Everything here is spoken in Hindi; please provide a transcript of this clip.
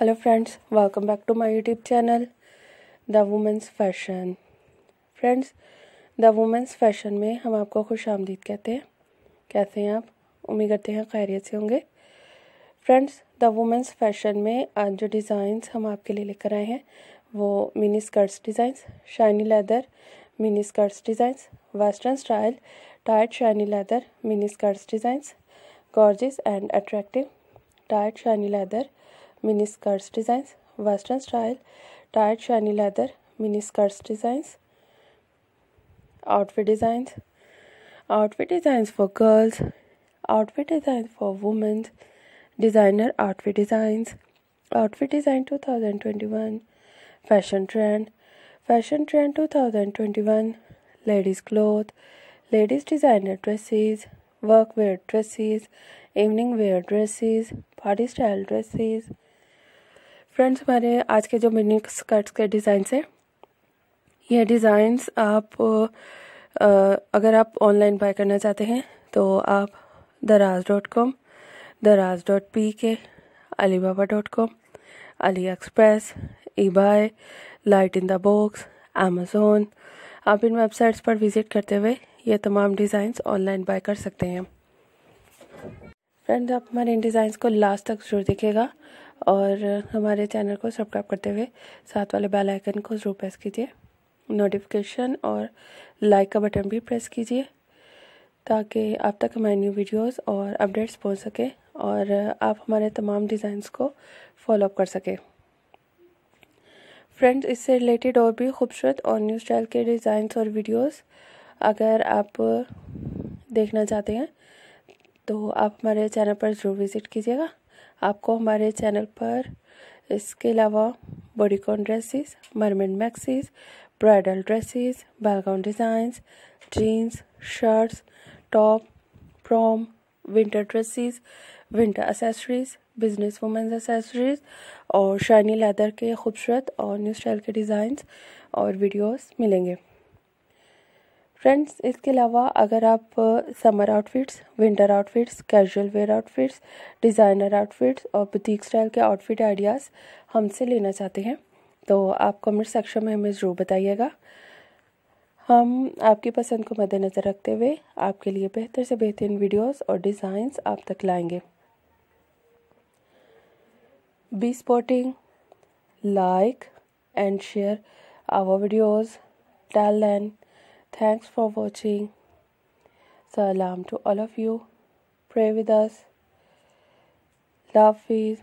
Hello friends welcome back to my YouTube channel the women's fashion friends the women's fashion में हम आपको खुश आमदीद कहते हैं कैसे हैं आप उम्मीद करते हैं खैरियत से होंगे फ्रेंड्स द वुमेंस फैशन में आज जो डिज़ाइंस हम आपके लिए लेकर आए हैं वो mini skirts designs shiny leather mini skirts designs western style tight shiny leather mini skirts designs gorgeous and attractive tight shiny leather mini skirts designs western style tight shiny leather mini skirts designs outfit designs outfit designs for girls outfit designs for women designer outfit designs outfit design 2021 fashion trend fashion trend 2021 ladies clothes ladies designer dresses workwear dresses evening wear dresses party style dresses friends हमारे आज के जो मिनी स्कर्ट्स के डिज़ाइंस हैं ये डिज़ाइंस आप आ, अगर आप ऑनलाइन बाय करना चाहते हैं तो आप Daraz dot com Daraz dot P K Alibaba dot com AliExpress eBay light in the box Amazon आप इन वेबसाइट्स पर विज़िट करते हुए ये तमाम डिज़ाइंस ऑनलाइन बाय कर सकते हैं फ्रेंड्स आप हमारे इन डिज़ाइंस को लास्ट तक जरूर देखिएगा और हमारे चैनल को सब्सक्राइब करते हुए साथ वाले बेल आइकन को ज़रूर प्रेस कीजिए नोटिफिकेशन और लाइक का बटन भी प्रेस कीजिए ताकि आप तक हमारी न्यू वीडियोस और अपडेट्स पहुंच सके और आप हमारे तमाम डिज़ाइंस को फॉलोअप कर सकें फ्रेंड्स इससे रिलेटेड और भी खूबसूरत और न्यू स्टाइल के डिज़ाइंस और वीडियोस अगर आप देखना चाहते हैं तो आप हमारे चैनल पर ज़रूर विज़िट कीजिएगा आपको हमारे चैनल पर इसके अलावा bodycon dresses mermaid maxis bridal dresses ball gown designs jeans shirts top prom winter dresses winter accessories business women's accessories और शाइनी लेदर के खूबसूरत और न्यू स्टाइल के डिज़ाइंस और वीडियोस मिलेंगे फ्रेंड्स इसके अलावा अगर आप summer outfits winter outfits casual wear outfits designer outfits और बुटीक स्टाइल के आउटफिट आइडियाज़ हमसे लेना चाहते हैं तो आप कमेंट सेक्शन में हमें ज़रूर बताइएगा हम आपकी पसंद को मद्देनज़र रखते हुए आपके लिए बेहतर से बेहतरीन वीडियोस और डिज़ाइंस आप तक लाएंगे be sporting like and share our videos talent Thanks for watching. Salam to all of you. Pray with us. Love, peace.